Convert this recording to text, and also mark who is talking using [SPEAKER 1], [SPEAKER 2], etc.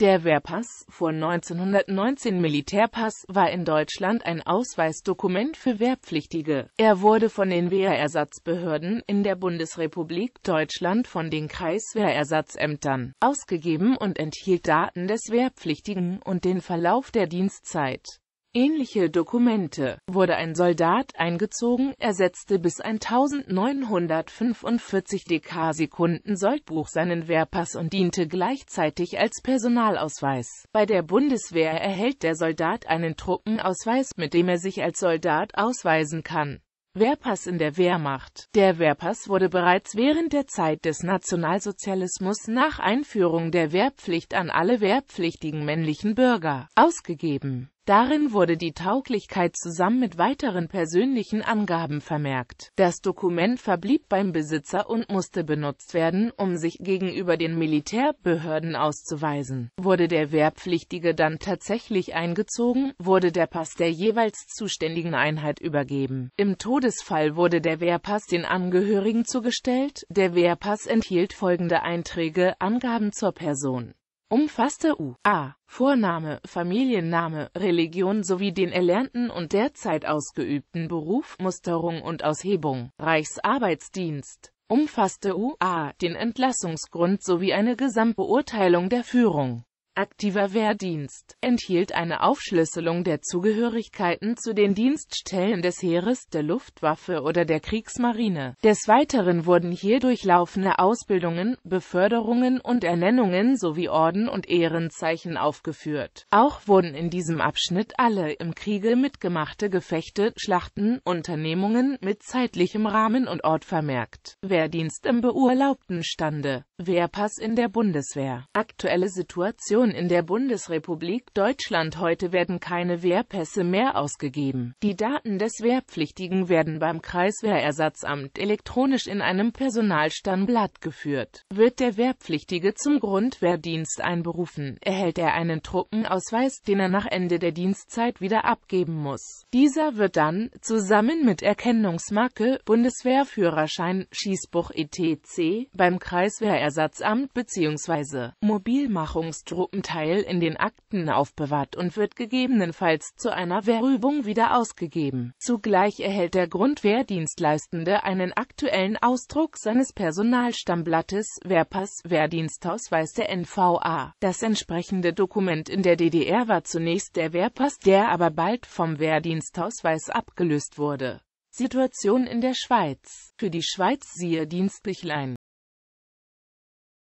[SPEAKER 1] Der Wehrpass, vor 1919 Militärpass, war in Deutschland ein Ausweisdokument für Wehrpflichtige. Er wurde von den Wehrersatzbehörden in der Bundesrepublik Deutschland von den Kreiswehrersatzämtern ausgegeben und enthielt Daten des Wehrpflichtigen und den Verlauf der Dienstzeit Ähnliche Dokumente wurde ein Soldat eingezogen, ersetzte bis 1945 Dekarsekunden Soldbuch seinen Wehrpass und diente gleichzeitig als Personalausweis. Bei der Bundeswehr erhält der Soldat einen Truppenausweis, mit dem er sich als Soldat ausweisen kann. Wehrpass in der Wehrmacht Der Wehrpass wurde bereits während der Zeit des Nationalsozialismus nach Einführung der Wehrpflicht an alle wehrpflichtigen männlichen Bürger ausgegeben Darin wurde die Tauglichkeit zusammen mit weiteren persönlichen Angaben vermerkt. Das Dokument verblieb beim Besitzer und musste benutzt werden, um sich gegenüber den Militärbehörden auszuweisen. Wurde der Wehrpflichtige dann tatsächlich eingezogen, wurde der Pass der jeweils zuständigen Einheit übergeben. Im Todesfall wurde der Wehrpass den Angehörigen zugestellt. Der Wehrpass enthielt folgende Einträge, Angaben zur Person umfasste U.A. Vorname, Familienname, Religion sowie den erlernten und derzeit ausgeübten Beruf, Musterung und Aushebung, Reichsarbeitsdienst, umfasste U.A. den Entlassungsgrund sowie eine Gesamtbeurteilung der Führung Aktiver Wehrdienst enthielt eine Aufschlüsselung der Zugehörigkeiten zu den Dienststellen des Heeres, der Luftwaffe oder der Kriegsmarine. Des Weiteren wurden hier durchlaufende Ausbildungen, Beförderungen und Ernennungen sowie Orden und Ehrenzeichen aufgeführt. Auch wurden in diesem Abschnitt alle im Kriege mitgemachte Gefechte, Schlachten, Unternehmungen mit zeitlichem Rahmen und Ort vermerkt. Wehrdienst im beurlaubten Stande. Wehrpass in der Bundeswehr. Aktuelle Situation Situation in der Bundesrepublik Deutschland heute werden keine Wehrpässe mehr ausgegeben. Die Daten des Wehrpflichtigen werden beim Kreiswehrersatzamt elektronisch in einem Personalstandblatt geführt. Wird der Wehrpflichtige zum Grundwehrdienst einberufen, erhält er einen Truppenausweis, den er nach Ende der Dienstzeit wieder abgeben muss. Dieser wird dann, zusammen mit Erkennungsmarke, Bundeswehrführerschein, Schießbuch etc., beim Kreiswehrersatzamt bzw. Mobilmachungsdruck Truppenteil in den Akten aufbewahrt und wird gegebenenfalls zu einer Verübung wieder ausgegeben. Zugleich erhält der Grundwehrdienstleistende einen aktuellen Ausdruck seines Personalstammblattes Wehrpass Wehrdienstausweis der NVA. Das entsprechende Dokument in der DDR war zunächst der Wehrpass, der aber bald vom Wehrdienstausweis abgelöst wurde. Situation in der Schweiz Für die Schweiz siehe Dienstbüchlein